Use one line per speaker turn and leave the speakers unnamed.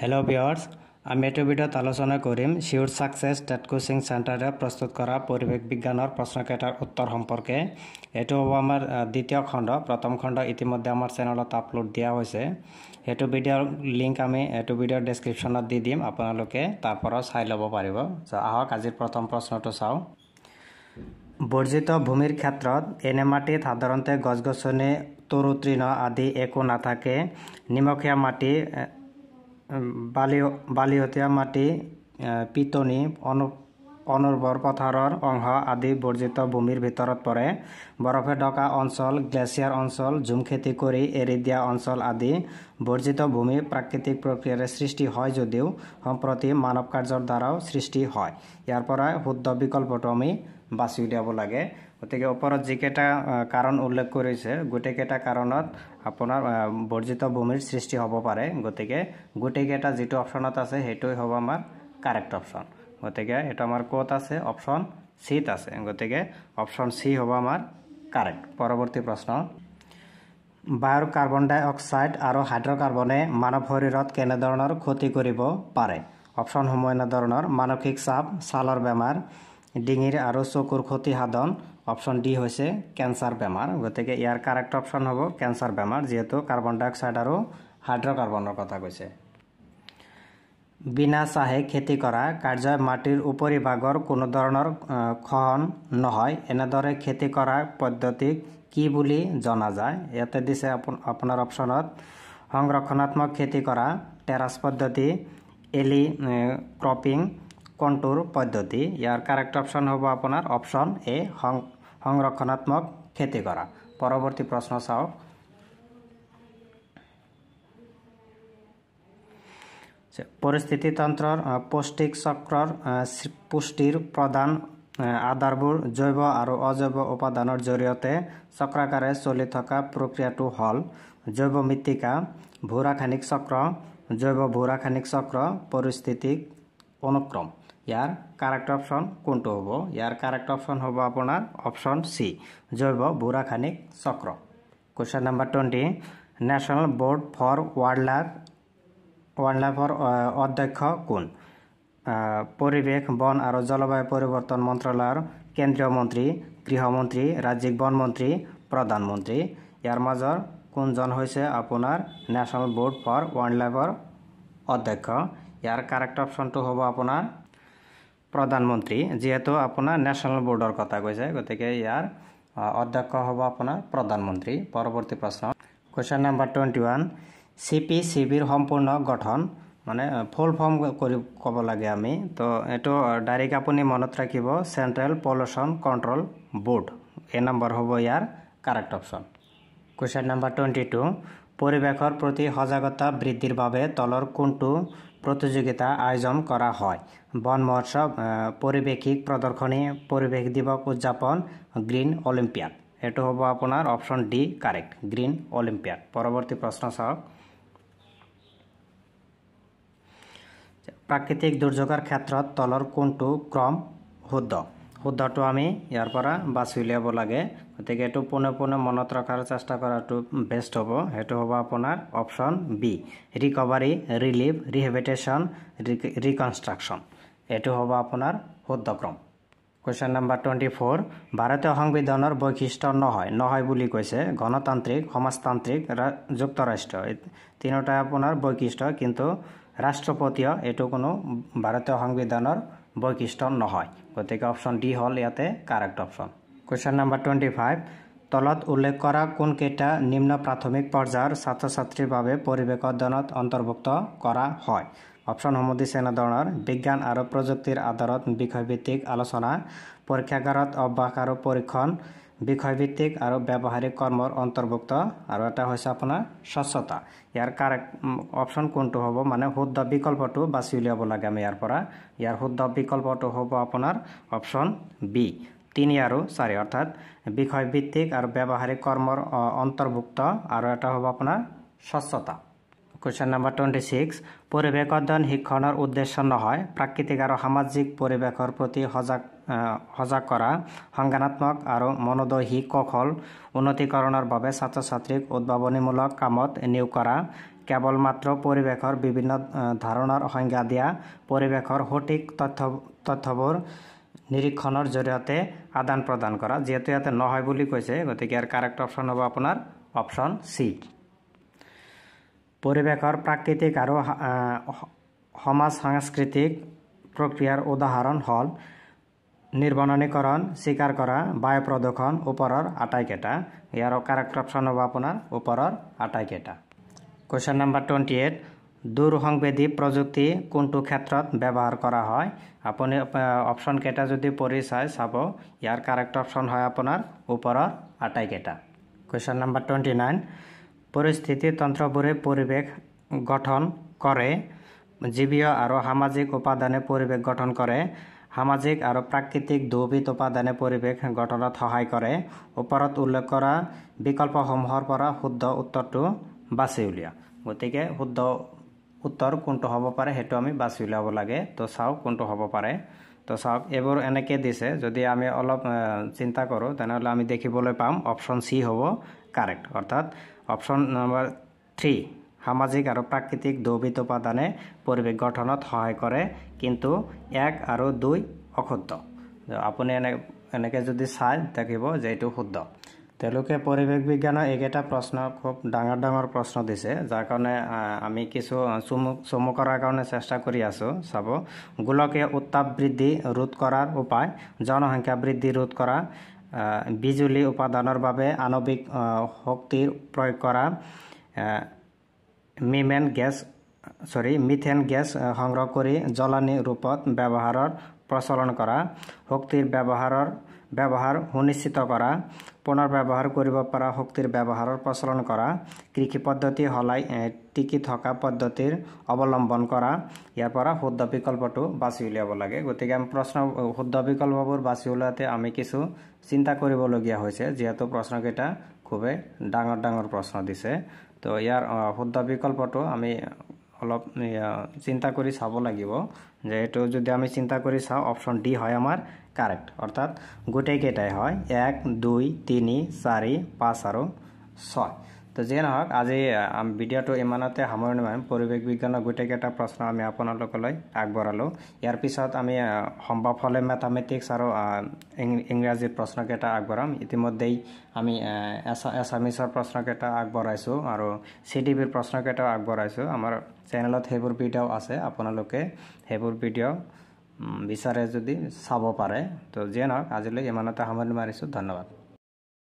hello' বিয়ৰ্চ আমি এইটো ভিডিঅ'ত আলোচনা কৰিম চিউৰ ছাকচেছ টেট কোচিং চেণ্টাৰে প্ৰস্তুত কৰা পৰিৱেশ বিজ্ঞানৰ প্ৰশ্নকেইটাৰ উত্তৰ সম্পৰ্কে এইটো হ'ব আমাৰ দ্বিতীয় খণ্ড প্ৰথম খণ্ড ইতিমধ্যে আমাৰ চেনেলত আপলোড দিয়া হৈছে সেইটো ভিডিঅ'ৰ লিংক আমি এইটো ভিডিঅ'ৰ ডেছক্ৰিপশ্যনত দি দিম আপোনালোকে তাৰ পৰাও চাই ল'ব পাৰিব আহক আজিৰ প্ৰথম প্ৰশ্নটো চাওঁ বৰ্জিত ভূমিৰ ক্ষেত্ৰত এনে মাটিত সাধাৰণতে গছ গছনি তৰুতৃণ আদি একো নাথাকে নিমখীয়া মাটি বালি বালিহতীয়া মাটি পিটনি অনু অনুৰ্বৰ পথাৰৰ অংশ আদি বৰ্জিত ভূমিৰ ভিতৰত পৰে বৰফে ঢকা অঞ্চল গ্লেচিয়াৰ অঞ্চল ঝুম খেতি কৰি এৰি দিয়া অঞ্চল আদি বৰ্জিত ভূমি প্ৰাকৃতিক প্ৰক্ৰিয়াৰে সৃষ্টি হয় যদিও সম্প্ৰতি মানৱ কাৰ্যৰ দ্বাৰাও সৃষ্টি হয় ইয়াৰ পৰা শুদ্ধ বিকল্পটো আমি বাছি উলিয়াব লাগে গতিকে ওপৰত যিকেইটা কাৰণ উল্লেখ কৰিছে গোটেইকেইটা কাৰণত আপোনাৰ বৰ্জিত ভূমিৰ সৃষ্টি হ'ব পাৰে গতিকে গোটেইকেইটা যিটো অপশ্যনত আছে সেইটোৱে হ'ব আমাৰ কাৰেক্ট অপশ্যন গতিকে এইটো আমাৰ ক'ত আছে অপশ্যন চিত আছে গতিকে অপশ্যন চি হ'ব আমাৰ কাৰেক্ট পৰৱৰ্তী প্ৰশ্ন বায়ুৰ কাৰ্বন ডাই অক্সাইড আৰু হাইড্ৰ'কাৰ্বনে মানৱ শৰীৰত কেনেধৰণৰ ক্ষতি কৰিব পাৰে অপশ্যনসমূহ এনেধৰণৰ মানসিক চাপ ছালৰ বেমাৰ ডিঙিৰ আৰু চকুৰ ক্ষতিসাধন অপশ্যন ডি হৈছে কেঞ্চাৰ বেমাৰ গতিকে ইয়াৰ কাৰেক্ট অপশ্যন হ'ব কেঞ্চাৰ বেমাৰ যিহেতু কাৰ্বন ডাই অক্সাইড আৰু হাইড্ৰ'কাৰ্বনৰ কথা কৈছে বিনা চাহে খেতি কৰা কাৰ্যই মাটিৰ উপৰি ভাগৰ কোনো ধৰণৰ খহন নহয় এনেদৰে খেতি কৰা পদ্ধতিক কি বুলি জনা যায় ইয়াতে দিছে আপোনাৰ অপশ্যনত সংৰক্ষণাত্মক খেতি কৰা টেৰাছ পদ্ধতি এলি ক্ৰপিং কন্টোর পদ্ধতি ইয়ার কারেক্ট অপশন হব আপনার অপশন এ সংরক্ষণাত্মক খেতে করা পরবর্তী প্রশ্ন চাও পরিস্থিতিতন্ত্র পৌষ্টিক চক্রর পুষ্টির প্রধান আধারবর জৈব আর অজৈব উপাদানের জড়িয়ে চক্রাকারে চলি থাকা প্রক্রিয়াট হল জৈব মৃত্তিকা ভূরাসায়নিক চক্র জৈব ভূরাসায়নিক চক্র পরিস্থিতিক অনুক্রম ইয়াৰ কাৰেক্ট অপশ্যন কোনটো হ'ব ইয়াৰ কাৰেক্ট অপশ্যন হ'ব আপোনাৰ অপশ্যন চি জৈৱ বুঢ়াখানিক চক্ৰ question number twenty national board for wildlife wild লাইফৰ অধ্যক্ষ কোন পৰিৱেশ বন আৰু জলবায়ু পৰিৱৰ্তন মন্ত্ৰালয়ৰ কেন্দ্ৰীয় মন্ত্ৰী গৃহমন্ত্ৰী ৰাজ্যিক বন মন্ত্ৰী প্ৰধানমন্ত্ৰী ইয়াৰ মাজৰ কোনজন হৈছে আপোনাৰ নেশ্যনেল বৰ্ড ফৰ ৱাইল্ড লাইফৰ অধ্যক্ষ ইয়াৰ কাৰেক্ট অপশ্যনটো হ'ব আপোনাৰ প্ৰধানমন্ত্ৰী যিহেতু আপোনাৰ নেশ্যনেল বৰ্ডৰ কথা কৈছে গতিকে ইয়াৰ অধ্যক্ষ হ'ব আপোনাৰ প্ৰধানমন্ত্ৰী পৰৱৰ্তী প্ৰশ্ন question number twenty one C P C বিৰ সম্পূৰ্ণ গঠন মানে ফুল ফৰ্ম কৰি ক'ব লাগে আমি তো এইটো ডাইৰেক্ট আপুনি মনত ৰাখিব চেণ্ট্ৰেল পলিউশ্যন কণ্ট্ৰল বোৰ্ড এই নম্বৰ হ'ব ইয়াৰ correct option question number twenty two পৰিৱেশৰ প্ৰতি সজাগতা বৃদ্ধিৰ বাবে তলৰ কোনটো প্রতিযোগিতা আয়োজন করা হয় বন মহোৎসব পরিবেক্ষিক প্রদর্শনী পরিবেশ দিবস উদযাপন গ্রিন অলিম্পিয়াড এইটো হ'ব আপোনাৰ option D correct green olympiad পৰৱৰ্তী প্ৰশ্ন চাওক প্ৰাকৃতিক দুৰ্যোগৰ ক্ষেত্ৰত তলৰ কোনটো ক্ৰম শুদ্ধ শুদ্ধটো আমি ইয়াৰ পৰা বাছি উলিয়াব লাগে গতিকে এইটো পোনে পোনে মনত ৰখাৰ চেষ্টা কৰাটো বেষ্ট হ'ব সেইটো হ'ব আপোনাৰ option B recovery relief rehabilitation reconstruction এইটো হ'ব আপোনাৰ শুদ্ধ ক্ৰম কুৱেশ্যন নম্বৰ টুৱেণ্টি ফ'ৰ ভাৰতীয় সংবিধানৰ বৈশিষ্ট্য নহয় নহয় বুলি কৈছে গণতান্ত্ৰিক সমাজতান্ত্ৰিক যুক্তৰাষ্ট্ৰ তিনিওটাই আপোনাৰ বৈশিষ্ট্য কিন্তু ৰাষ্ট্ৰপতিয় এইটো কোনো ভাৰতীয় সংবিধানৰ বৈশিষ্ট্য নহয় গতিকে অপশ্যন ডি হ'ল ইয়াতে correct option question number twenty five তলত উল্লেখ কৰা কোনকেইটা নিম্ন প্ৰাথমিক পৰ্যায়ৰ ছাত্ৰ ছাত্ৰীৰ বাবে পৰিৱেশ অধ্যয়নত অন্তৰ্ভুক্ত কৰা হয় অপশ্যনসমূহ দিছে এনেধৰণৰ বিজ্ঞান আৰু প্ৰযুক্তিৰ আধাৰত বিষয়ভিত্তিক আলোচনা পৰীক্ষাগাৰত অভ্যাস আৰু পৰীক্ষণ বিষয়ভিত্তিক আৰু ব্যৱহাৰিক কৰ্মৰ অন্তৰ্ভুক্ত আৰু এটা হৈছে আপোনাৰ স্বচ্ছতা ইয়াৰ কাৰেক্ট অপশ্যন কোনটো হ'ব মানে শুদ্ধ বিকল্পটো বাছি উলিয়াব লাগে আমি ইয়াৰ পৰা ইয়াৰ শুদ্ধ বিকল্পটো হ'ব আপোনাৰ অপশ্যন বি তিনি আৰু চাৰি অৰ্থাৎ বিষয়ভিত্তিক আৰু ব্যৱহাৰিক কৰ্মৰ অন্তৰ্ভুক্ত আৰু এটা হ'ব আপোনাৰ স্বচ্ছতা কুৱেশ্যন নম্বৰ টুৱেণ্টি ছিক্স পৰিৱেশ অধ্যয়ন শিক্ষণৰ উদ্দেশ্য নহয় প্ৰাকৃতিক আৰু সামাজিক পৰিৱেশৰ প্ৰতি সজাগ সজাগ কৰা সংজ্ঞানাত্মক আৰু মনোদৈহিক কৌশল উন্নতিকৰণৰ বাবে ছাত্ৰ ছাত্ৰীক উদ্ভাৱনীমূলক কামত নিয়োগ কৰা কেৱল মাত্ৰ পৰিৱেশৰ বিভিন্ন ধৰণৰ সংজ্ঞা দিয়া পৰিৱেশৰ সঠিক তথ্য তথ্যবোৰ নিৰীক্ষণৰ জৰিয়তে আদান প্ৰদান কৰা যিহেতু ইয়াতে নহয় বুলি কৈছে গতিকে ইয়াৰ কাৰেক্ট অপশ্যন হ'ব আপোনাৰ অপশ্যন চি পৰিৱেশৰ প্ৰাকৃতিক আৰু সমাজ সাংস্কৃতিক প্ৰক্ৰিয়াৰ উদাহৰণ হ'ল নিৰ্বননীকৰণ স্বীকাৰ কৰা বায়ু প্ৰদূষণ ওপৰৰ আটাইকেইটা ইয়াৰ কাৰেক্ট অপশ্যন হ'ব আপোনাৰ ওপৰৰ আটাইকেইটা কুৱেশ্যন নাম্বাৰ টুৱেণ্টি এইট দূৰ সংবেদী প্ৰযুক্তি কোনটো ক্ষেত্ৰত ব্যৱহাৰ কৰা হয় আপুনি অপশ্যনকেইটা যদি পঢ়ি চাই চাব ইয়াৰ কাৰেক্ট অপশ্যন হয় আপোনাৰ ওপৰৰ আটাইকেইটা কুৱেশ্যন নাম্বাৰ টুৱেণ্টি নাইন পৰিস্থিতি তন্ত্ৰবোৰে পৰিৱেশ গঠন কৰে জীৱীয় আৰু সামাজিক উপাদানে পৰিৱেশ গঠন কৰে সামাজিক আৰু প্ৰাকৃতিক দুবিধ উপাদানে পৰিৱেশ গঠনত সহায় কৰে ওপৰত উল্লেখ কৰা বিকল্পসমূহৰ পৰা শুদ্ধ উত্তৰটো বাছি উলিয়া গতিকে শুদ্ধ উত্তৰ কোনটো হ'ব পাৰে সেইটো আমি বাছি উলিয়াব লাগে তো চাওক কোনটো হ'ব পাৰে তো চাওক এইবোৰ এনেকৈ দিছে যদি আমি অলপ চিন্তা কৰোঁ তেনেহ'লে আমি দেখিবলৈ পাম অপশ্যন চি হ'ব কাৰেক্ট অৰ্থাৎ অপশ্যন নম্বৰ থ্ৰী সামাজিক আৰু প্ৰাকৃতিক দৌবিধ উপাদানে পৰিৱেশ গঠনত সহায় কৰে কিন্তু এক আৰু দুই অশুদ্ধ আপুনি এনে এনেকৈ যদি চাই থাকিব যে এইটো শুদ্ধ তেওঁলোকে পৰিৱেশ বিজ্ঞানৰ এইকেইটা প্ৰশ্ন খুব ডাঙৰ ডাঙৰ প্ৰশ্ন দিছে যাৰ কাৰণে আমি কিছু চমু চমু কৰাৰ কাৰণে চেষ্টা কৰি আছোঁ চাব গোলকীয় উত্তাপ বৃদ্ধি ৰোধ কৰাৰ উপায় জনসংখ্যা বৃদ্ধি ৰোধ কৰা বিজুলী উপাদানৰ বাবে আণৱিক শক্তিৰ প্ৰয়োগ কৰা মিমেন গেছ চৰি মিথেন গেছ সংগ্ৰহ কৰি জ্বলানী ৰূপত ব্যৱহাৰৰ প্ৰচলন কৰা শক্তিৰ ব্যৱহাৰৰ ব্যৱহাৰ সুনিশ্চিত কৰা পুনৰ ব্যৱহাৰ কৰিব পৰা শক্তিৰ ব্যৱহাৰৰ প্ৰচলন কৰা কৃষি পদ্ধতি সলাই টিকি থকা পদ্ধতিৰ অৱলম্বন কৰা ইয়াৰ পৰা শুদ্ধ বিকল্পটো বাছি উলিয়াব লাগে গতিকে আমি প্ৰশ্ন শুদ্ধ বিকল্পবোৰ বাছি উলিওৱাতে আমি কিছু চিন্তা কৰিবলগীয়া হৈছে যিহেতু প্ৰশ্নকেইটা খুবেই ডাঙৰ ডাঙৰ প্ৰশ্ন দিছে তো ইয়াৰ শুদ্ধ বিকল্পটো আমি অলপ চিন্তা কৰি চাব লাগিব যে এইটো যদি আমি চিন্তা কৰি চাওঁ অপশ্যন ডি হয় আমাৰ কাৰেক্ট অৰ্থাৎ গোটাই কেটাই হয় এক দুই তিনি চাৰি পাঁচ আৰু ছয় তো যিয়ে নহওক আজি ভিডিঅ'টো ইমানতে সামৰণি মাৰিম পৰিৱেশ বিজ্ঞানৰ গোটেইকেইটা প্ৰশ্ন আমি আপোনালোকলৈ আগবঢ়ালোঁ ইয়াৰ পিছত আমি সম্ভৱ হ'লে মেথামেটিক্স আৰু ইংৰাজীৰ প্ৰশ্নকেইটা আগবঢ়াম ইতিমধ্যেই আমি এছামিছৰ প্ৰশ্নকেইটা আগবঢ়াইছোঁ আৰু চি টি ভিৰ প্ৰশ্নকেইটাও আগবঢ়াইছোঁ আমাৰ চেনেলত সেইবোৰ ভিডিঅ' আছে আপোনালোকে সেইবোৰ ভিডিঅ' বিচাৰে যদি চাব পাৰে তো যিয়ে নহওক আজিলৈ ইমানতে সামৰণি মাৰিছোঁ ধন্যবাদ